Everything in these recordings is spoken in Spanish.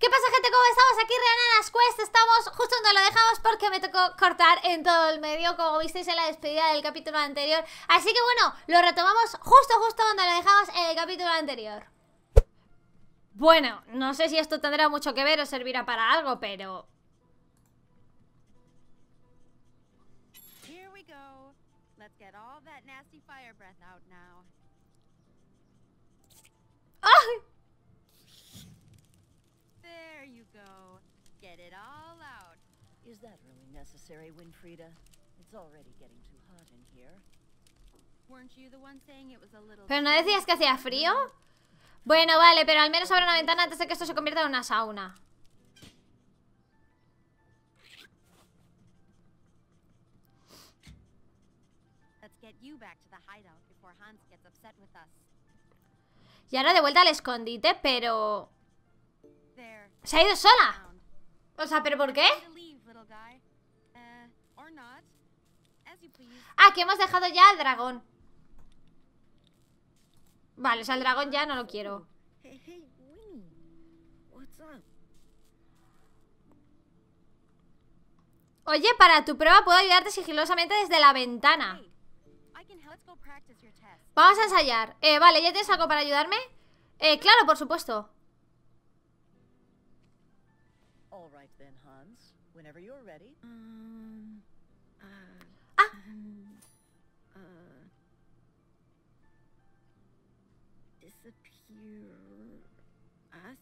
¿Qué pasa gente? ¿Cómo estamos? Aquí Reananas Quest Estamos justo donde lo dejamos porque me tocó cortar en todo el medio Como visteis en la despedida del capítulo anterior Así que bueno, lo retomamos justo justo donde lo dejamos en el capítulo anterior Bueno, no sé si esto tendrá mucho que ver o servirá para algo, pero... ¡Ay! Pero no decías que hacía frío? Bueno, vale, pero al menos abre una ventana antes de que esto se convierta en una sauna. Y ahora de vuelta al escondite, pero... ¡Se ha ido sola! O sea, ¿pero por qué? Uh, ah, que hemos dejado ya al dragón Vale, o sea, el dragón ya no lo quiero Oye, para tu prueba puedo ayudarte sigilosamente desde la ventana Vamos a ensayar eh, Vale, ¿ya tienes algo para ayudarme? Eh, claro, por supuesto whenever you're ready. Um, uh, ah. Um, uh, disappear us?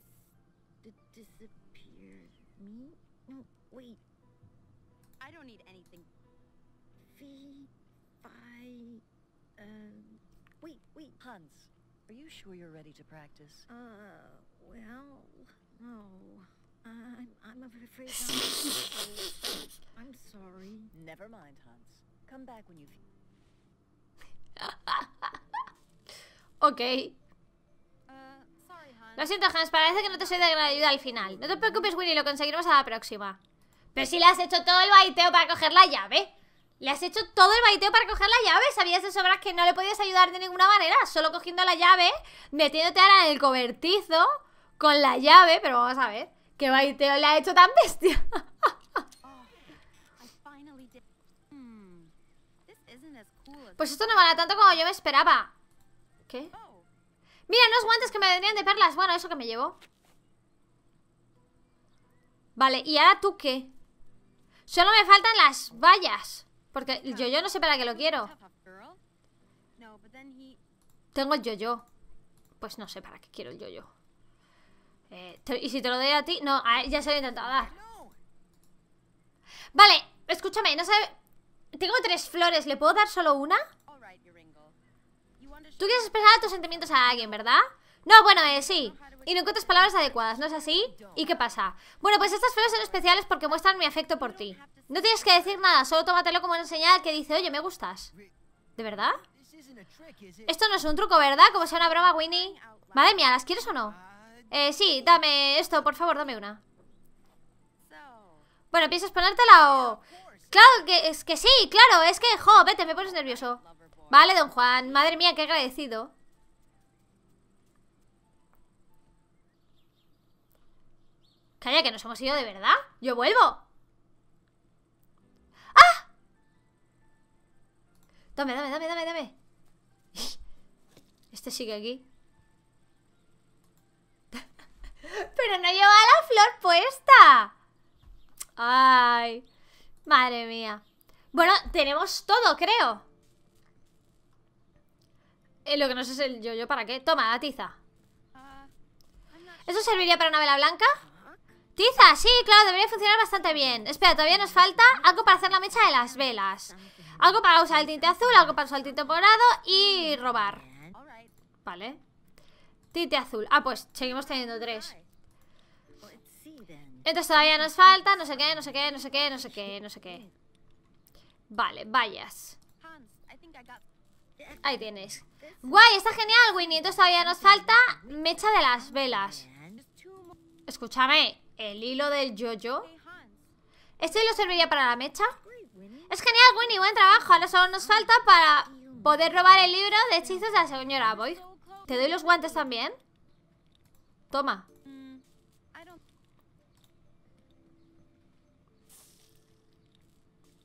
to disappear me? No, wait. I don't need anything. V, fi, Um. wait, wait. Hans, are you sure you're ready to practice? Uh, well, no. I'm, I'm afraid I'm sorry. Never mind, Hans. Come back when ok. Uh, lo siento, Hans, parece que no te soy de gran ayuda al final. No te preocupes, Winnie, lo conseguiremos a la próxima. Pero si le has hecho todo el baiteo para coger la llave. Le has hecho todo el baiteo para coger la llave. Sabías de sobras que no le podías ayudar de ninguna manera. Solo cogiendo la llave, metiéndote ahora en el cobertizo con la llave. Pero vamos a ver. Que baiteo le ha hecho tan bestia. Hmm. Pues esto no vale tanto como yo me esperaba. ¿Qué? Oh. Mira, unos guantes que me vendrían de perlas. Bueno, eso que me llevo. Vale, ¿y ahora tú qué? Solo me faltan las vallas. Porque el yo-yo no sé para qué lo quiero. Tengo el yo-yo. Pues no sé para qué quiero el yo-yo. Eh, y si te lo doy a ti... No, ya se lo he intentado dar. Vale, escúchame, no sé, Tengo tres flores, ¿le puedo dar solo una? Tú quieres expresar tus sentimientos a alguien, ¿verdad? No, bueno, eh, sí y no encuentras palabras adecuadas, ¿no es así? ¿Y qué pasa? Bueno, pues estas flores son especiales porque muestran mi afecto por ti. No tienes que decir nada, solo tómatelo como una señal que dice, oye, me gustas. ¿De verdad? Esto no es un truco, ¿verdad? Como sea una broma, Winnie. Madre mía, ¿las quieres o no? Eh, sí, dame esto, por favor, dame una. Bueno, ¿piensas ponértela o...? Claro, que es que sí, claro, es que, jo, vete, me pones nervioso. Vale, don Juan, madre mía, qué agradecido. Calla, que nos hemos ido de verdad. Yo vuelvo. ¡Ah! Dame, dame, dame, dame, dame. Este sigue aquí. Pero no lleva la flor puesta. Ay, madre mía. Bueno, tenemos todo, creo. Eh, lo que no sé es el yo-yo para qué. Toma, la tiza. ¿Eso serviría para una vela blanca? Tiza, sí, claro, debería funcionar bastante bien. Espera, todavía nos falta algo para hacer la mecha de las velas. Algo para usar el tinte azul, algo para usar el tinte morado y robar. Vale azul. Ah, pues seguimos teniendo tres. Entonces todavía nos falta, no sé qué, no sé qué, no sé qué, no sé qué, no sé qué. Vale, vayas. Ahí tienes. Guay, está genial, Winnie. Entonces todavía nos falta mecha de las velas. Escúchame, el hilo del yo -yo. ¿Este hilo serviría para la mecha? Es genial, Winnie, buen trabajo. Ahora solo nos falta para poder robar el libro de hechizos de la señora Boyd. ¿Te doy los guantes también? Toma.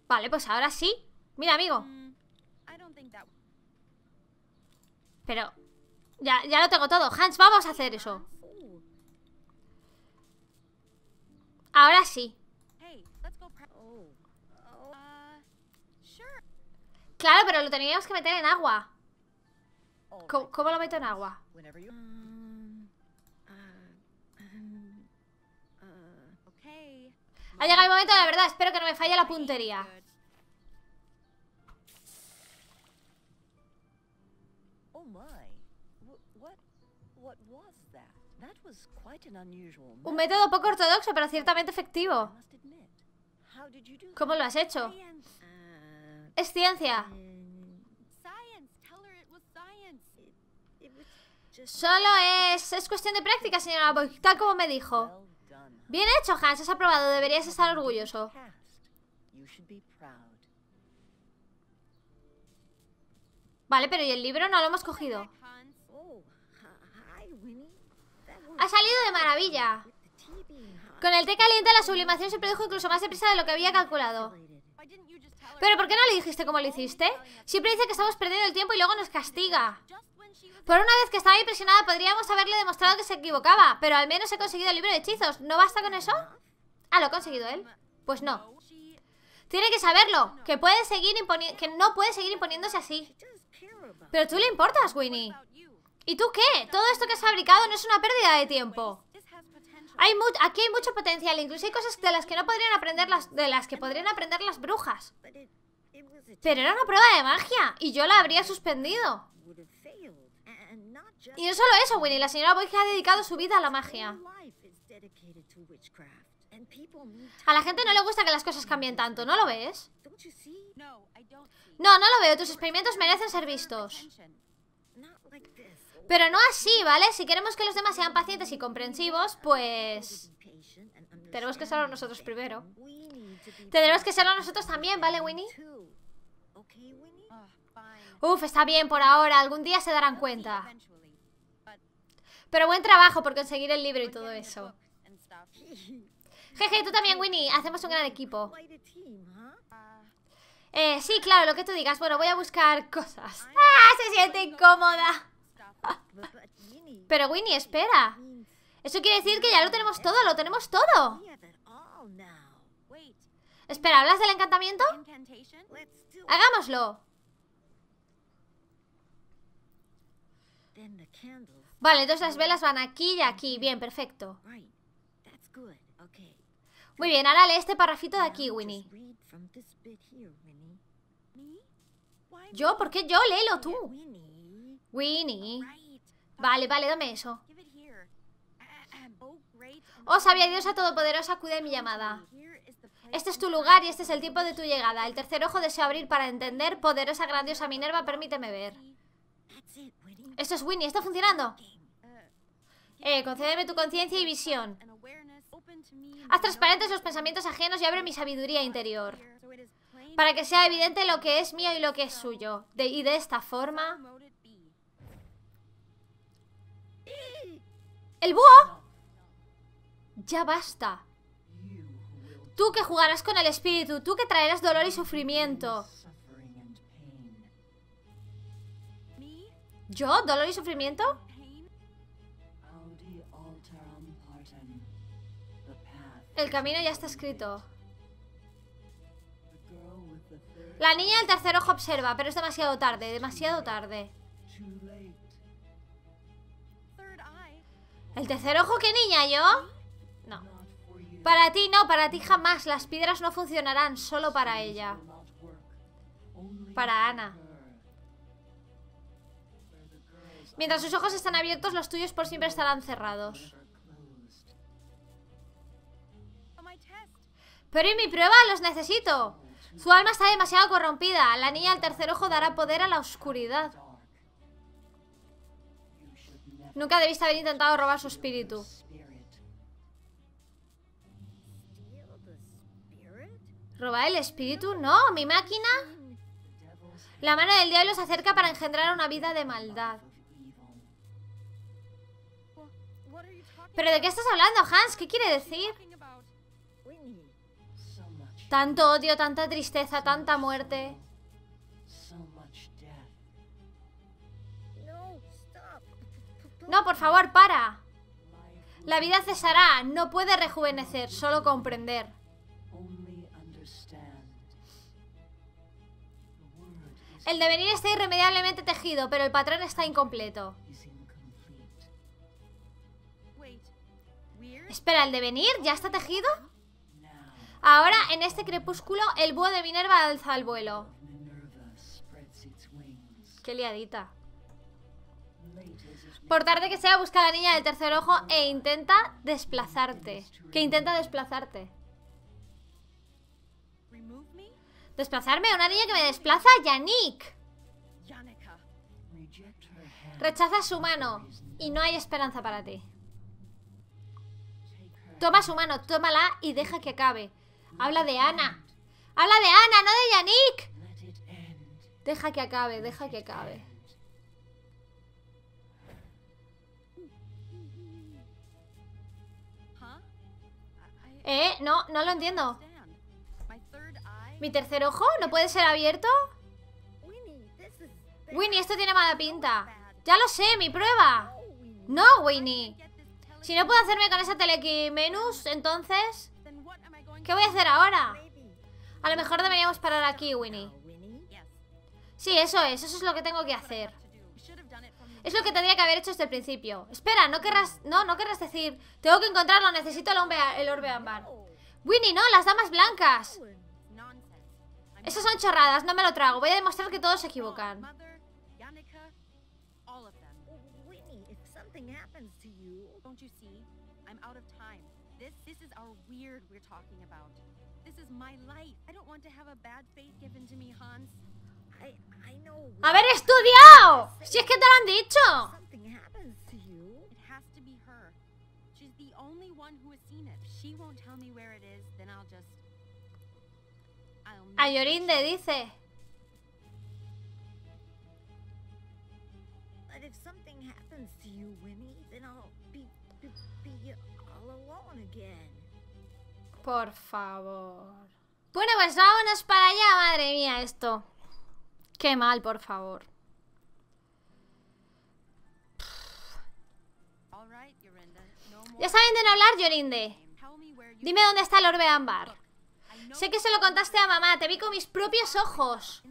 Vale, pues ahora sí. Mira, amigo. Pero... Ya, ya lo tengo todo. Hans, vamos a hacer eso. Ahora sí. Claro, pero lo teníamos que meter en agua. ¿Cómo, lo meto en agua? Ha llegado el momento, la verdad, espero que no me falle la puntería. Un método poco ortodoxo, pero ciertamente efectivo. ¿Cómo lo has hecho? Es ciencia. Eh, Solo es... es cuestión de práctica, señora Boy, tal como me dijo. Bien hecho, Hans, has aprobado, deberías estar orgulloso. Vale, pero ¿y el libro no lo hemos cogido? Ha salido de maravilla. Con el té caliente la sublimación se produjo incluso más deprisa de lo que había calculado. ¿Pero por qué no le dijiste como lo hiciste? Siempre dice que estamos perdiendo el tiempo y luego nos castiga. Por una vez que estaba impresionada, podríamos haberle demostrado que se equivocaba, pero al menos he conseguido el libro de hechizos. ¿No basta con eso? Ah, ¿lo ha conseguido él? Pues no. Tiene que saberlo, que, puede seguir que no puede seguir imponiéndose así. Pero tú le importas, Winnie. ¿Y tú qué? Todo esto que has fabricado no es una pérdida de tiempo. Hay aquí hay mucho potencial, incluso hay cosas de las que no podrían aprender de las que podrían aprender las brujas. Pero era una prueba de magia y yo la habría suspendido. Y no solo eso, Winnie, la señora Boyce ha dedicado su vida a la magia. A la gente no le gusta que las cosas cambien tanto, ¿no lo ves? No, no lo veo, tus experimentos merecen ser vistos. Pero no así, ¿vale? Si queremos que los demás sean pacientes y comprensivos, pues... Tenemos que ser nosotros primero. Tendremos que serlo nosotros también, ¿vale, Winnie? Uf, está bien por ahora. Algún día se darán cuenta. Pero buen trabajo por conseguir el libro y todo eso. Jeje, tú también, Winnie. Hacemos un gran equipo. Eh, sí, claro, lo que tú digas. Bueno, voy a buscar cosas. ¡Ah! Se siente incómoda. Pero Winnie, espera. Eso quiere decir que ya lo tenemos todo, lo tenemos todo. Espera, ¿hablas del encantamiento? ¡Hagámoslo! Vale, entonces las velas van aquí y aquí. Bien, perfecto. Muy bien, ahora lee este parrafito de aquí, Winnie. ¿Yo? ¿Por qué yo? Léelo tú. Winnie. Vale, vale, dame eso. Oh sabia diosa todopoderosa, acude mi llamada. Este es tu lugar y este es el tiempo de tu llegada. El tercer ojo deseo abrir para entender. Poderosa, grandiosa Minerva, permíteme ver. Esto es Winnie, está funcionando. Eh, concédeme tu conciencia y visión. Haz transparentes los pensamientos ajenos y abre mi sabiduría interior. Para que sea evidente lo que es mío y lo que es suyo. y de esta forma... ¡El búho! Ya basta. Tú que jugarás con el espíritu, tú que traerás dolor y sufrimiento. ¿Yo? ¿Dolor y sufrimiento? El camino ya está escrito. La niña del tercer ojo observa, pero es demasiado tarde, demasiado tarde. ¿El tercer ojo qué niña, yo? Para ti no, para ti jamás. Las piedras no funcionarán, solo para ella. Para Ana. Mientras sus ojos están abiertos, los tuyos por siempre estarán cerrados. Pero en mi prueba? ¡Los necesito! Su alma está demasiado corrompida. La niña del tercer ojo dará poder a la oscuridad. Nunca debiste haber intentado robar su espíritu. Robar el espíritu. No, mi máquina. La mano del diablo se acerca para engendrar una vida de maldad. ¿Pero de qué estás hablando, Hans? ¿Qué quiere decir? Tanto odio, tanta tristeza, tanta muerte. No, por favor, para. La vida cesará, no puede rejuvenecer, solo comprender. El devenir está irremediablemente tejido, pero el patrón está incompleto. Espera, ¿el devenir ya está tejido? Ahora, en este crepúsculo, el búho de Minerva alza el vuelo. Qué liadita. Por tarde que sea, busca a la niña del tercer ojo e intenta desplazarte. Que intenta desplazarte. ¿Desplazarme? ¿A una niña que me desplaza? ¡Yannick! Rechaza su mano y no hay esperanza para ti. Toma su mano, tómala y deja que acabe. Habla de Ana. Habla de Ana, no de Yannick. Deja que acabe, deja que acabe. Eh, no, no lo entiendo. ¿Mi tercer ojo? ¿No puede ser abierto? Winnie, esto tiene mala pinta. ¡Ya lo sé! ¡Mi prueba! ¡No, Winnie! Si no puedo hacerme con esa telequimenus, entonces... ¿Qué voy a hacer ahora? A lo mejor deberíamos parar aquí, Winnie. Sí, eso es. Eso es lo que tengo que hacer. Es lo que tendría que haber hecho desde el principio. Espera, no querrás... No, no querrás decir... Tengo que encontrarlo. Necesito el orbe, Winnie, no. Las damas blancas. Esas son chorradas, no me lo trago. Voy a demostrar que todos se equivocan. ¡Haber estudiado! ¡Si es que te lo han dicho! She's the only one who has seen it. If she won't tell me where it is, then I'll just a Yorinde dice. Por favor. Bueno, pues vámonos para allá, madre mía, esto. Qué mal, por favor. Ya saben de no hablar, Yorinde. Dime dónde está el orbe ámbar. Sé que se lo contaste a mamá, te vi con mis propios ojos.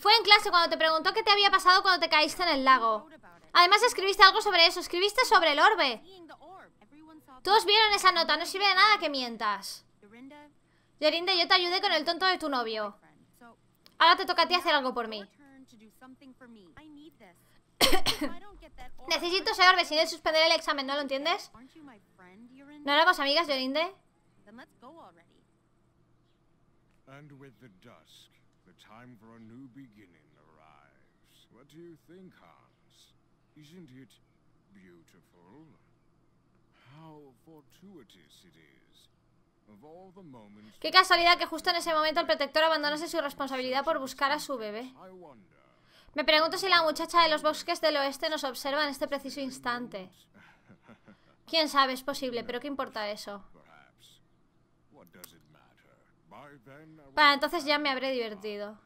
Fue en clase cuando te preguntó qué te había pasado cuando te caíste en el lago. Además escribiste algo sobre eso, escribiste sobre el orbe. Todos vieron esa nota, no sirve de nada que mientas. Yorinde, yo te ayudé con el tonto de tu novio. Ahora te toca a ti hacer algo por mí. Necesito ese orbe sin suspender el examen, ¿no lo entiendes? ¿No éramos amigas, Yorinde? And Qué casualidad que justo en ese momento el protector abandonase su responsabilidad por buscar a su bebé. Me pregunto si la muchacha de los bosques del oeste nos observa en este preciso instante. Quién sabe, es posible, pero ¿qué importa eso? Para entonces ya me habré divertido.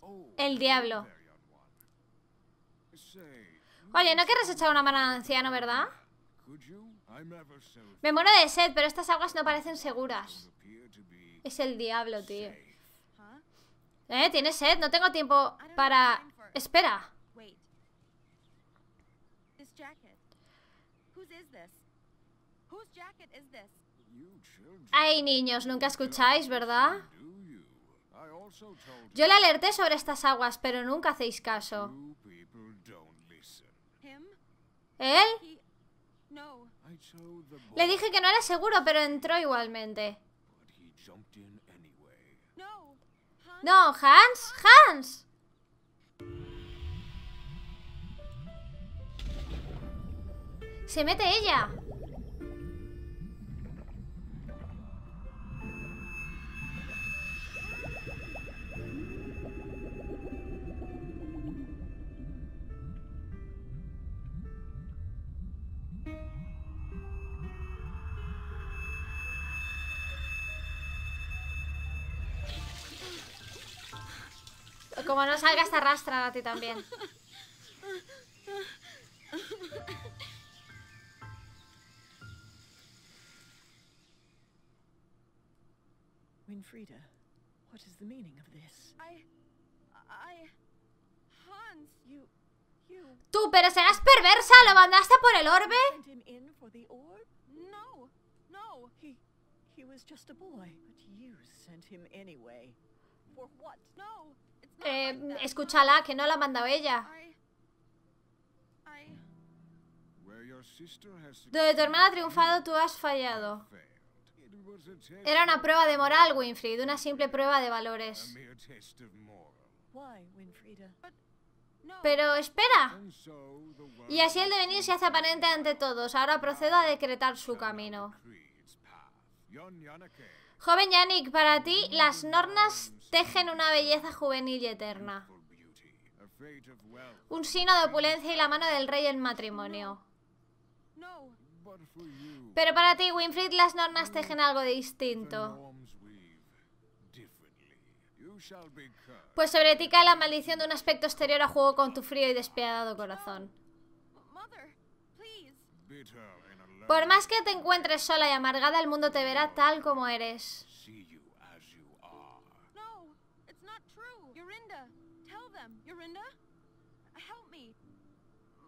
Oh. El diablo. Oye, ¿no querrás echar una mano al anciano, verdad? Me muero de sed, pero estas aguas no parecen seguras. Es el diablo, tío. ¿Eh? ¿Tienes sed? No tengo tiempo para... Espera. is Ay, niños, nunca escucháis, ¿verdad? Yo le alerté sobre estas aguas, pero nunca hacéis caso. ¿Él? Le dije que no era seguro, pero entró igualmente. No, Hans, Hans. ¡Se mete ella! Como no salga te arrastra a ti también. Frida, what is the meaning of this? I... I... Hans, you... you... Tú, pero serás perversa, lo mandaste por el orbe? No, no. He, he was just a boy, but you sent him anyway. For what? No. Eh, escúchala, que no la ha mandado ella. Donde tu hermana ha triunfado, tú has fallado. Era una prueba de moral, Winfried, una simple prueba de valores. Pero espera. Y así el devenir se hace aparente ante todos. Ahora procedo a decretar su camino. Joven Yannick, para ti las nornas tejen una belleza juvenil y eterna. Un sino de opulencia y la mano del rey en matrimonio. Pero para ti, Winfrey, las normas tejen algo distinto. Pues sobre ti cae la maldición de un aspecto exterior a juego con tu frío y despiadado corazón. Por más que te encuentres sola y amargada, el mundo te verá tal como eres. Yorinda,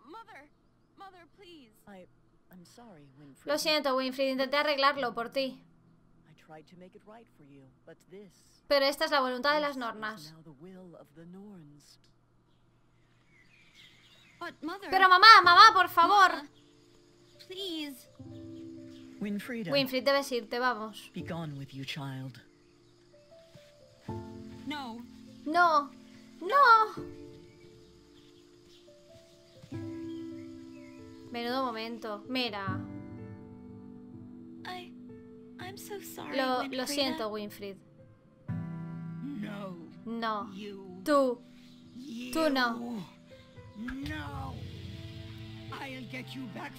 Mother, lo siento, Winfried, intenté arreglarlo por ti. Pero esta es la voluntad de las Nornas. Pero mamá, mamá, por favor. Winfried, debes irte, vamos. No. No. No. Menudo momento. Mira. lo, siento, Winfried. No. Tú. Tú no.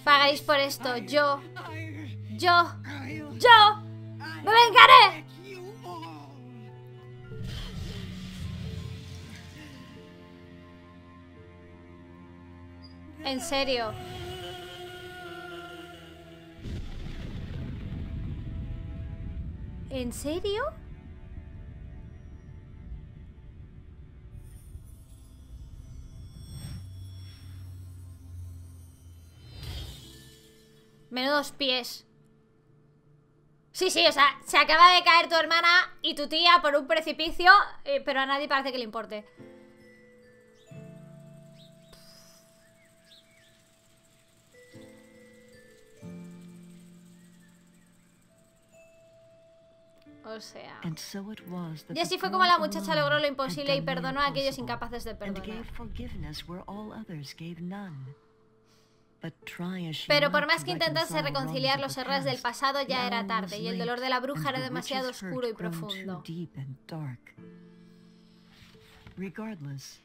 Pagáis por esto. yo. yo. yo. ¡Me vengaré! En serio. ¿En serio? Menudos pies. Sí, sí, o sea, se acaba de caer tu hermana y tu tía por un precipicio, eh, pero a nadie parece que le importe. Y así fue como la muchacha logró lo imposible y perdonó a aquellos incapaces de perdonar. Pero por más que intentase reconciliar los errores del pasado, ya era tarde y el dolor de la bruja era demasiado oscuro y profundo.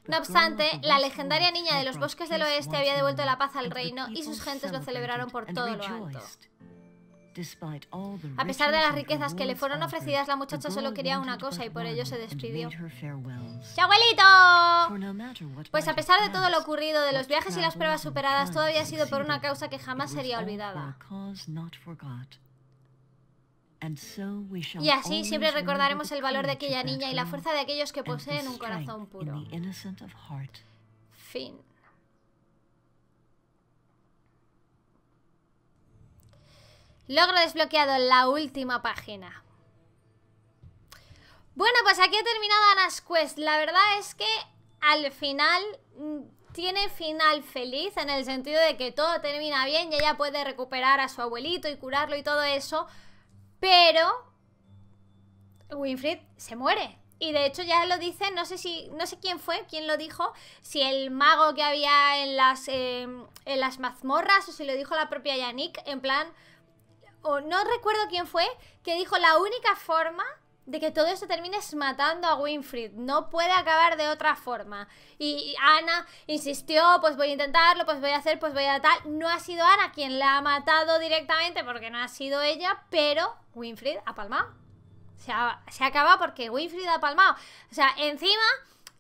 No obstante, la legendaria niña de los bosques del oeste había devuelto la paz al reino y sus gentes lo celebraron por todo lo alto. A pesar de las riquezas que le fueron ofrecidas, la muchacha solo quería una cosa y por ello se despidió. ¡Ya abuelito! Pues a pesar de todo lo ocurrido, de los viajes y las pruebas superadas, todo había sido por una causa que jamás sería olvidada. Y así siempre recordaremos el valor de aquella niña y la fuerza de aquellos que poseen un corazón puro. Fin. Logro desbloqueado en la última página. Bueno, pues aquí he terminado Anas Quest. La verdad es que al final mm, tiene final feliz en el sentido de que todo termina bien y ella puede recuperar a su abuelito y curarlo y todo eso. Pero Winfried se muere. Y de hecho ya lo dice, no sé si, no sé quién fue, quién lo dijo, si el mago que había en las, em, en las mazmorras o si lo dijo la propia Yannick, en plan, no recuerdo quién fue, que dijo la única forma de que todo esto termine es matando a Winfried. No puede acabar de otra forma. Y Ana insistió, pues voy a intentarlo, pues voy a hacer, pues voy a tal. No ha sido Ana quien la ha matado directamente porque no ha sido ella, pero Winfried ha palmado. Se, ha, se acaba porque Winfried ha palmado. O sea, encima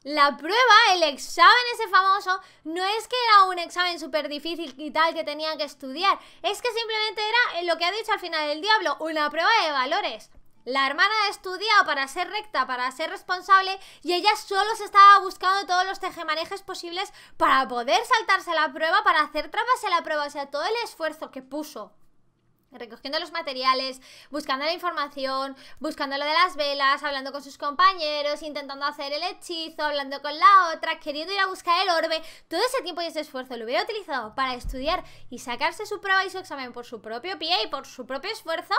la prueba, el examen ese famoso, no es que era un examen súper difícil y tal que tenía que estudiar, es que simplemente era eh, lo que ha dicho al final el diablo, una prueba de valores. La hermana ha estudiado para ser recta, para ser responsable, y ella solo se estaba buscando todos los tejemanejes posibles para poder saltarse la prueba, para hacer trampas en la prueba, o sea, todo el esfuerzo que puso recogiendo los materiales, buscando la información, buscando lo de las velas, hablando con sus compañeros, intentando hacer el hechizo, hablando con la otra, queriendo ir a buscar el orbe. Todo ese tiempo y ese esfuerzo lo hubiera utilizado para estudiar y sacarse su prueba y su examen por su propio pie y por su propio esfuerzo,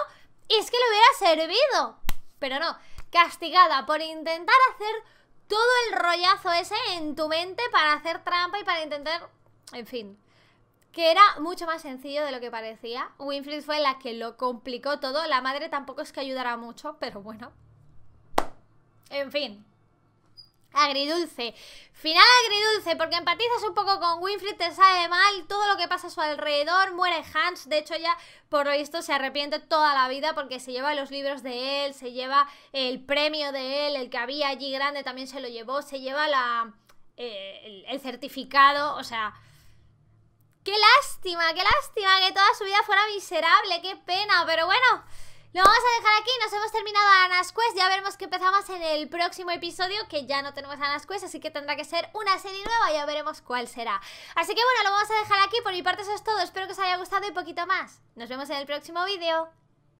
y es que le hubiera servido. Pero no, castigada por intentar hacer todo el rollazo ese en tu mente para hacer trampa y para intentar... En fin, que era mucho más sencillo de lo que parecía. Winfrey fue la que lo complicó todo, la madre tampoco es que ayudara mucho, pero bueno. En fin, agridulce. Final agridulce, porque empatizas un poco con Winfrey, te sabe mal todo lo que pasa a su alrededor, muere Hans, de hecho ya por lo se arrepiente toda la vida porque se lleva los libros de él, se lleva el premio de él, el que había allí grande también se lo llevó, se lleva la, eh, el certificado, o sea... Qué lástima, qué lástima que toda su vida fuera miserable, qué pena, pero bueno. Lo vamos a dejar aquí, nos hemos terminado Anas Quest, ya veremos qué empezamos en el próximo episodio, que ya no tenemos Anas Quest, así que tendrá que ser una serie nueva, ya veremos cuál será. Así que bueno, lo vamos a dejar aquí, por mi parte eso es todo, espero que os haya gustado y poquito más. Nos vemos en el próximo vídeo.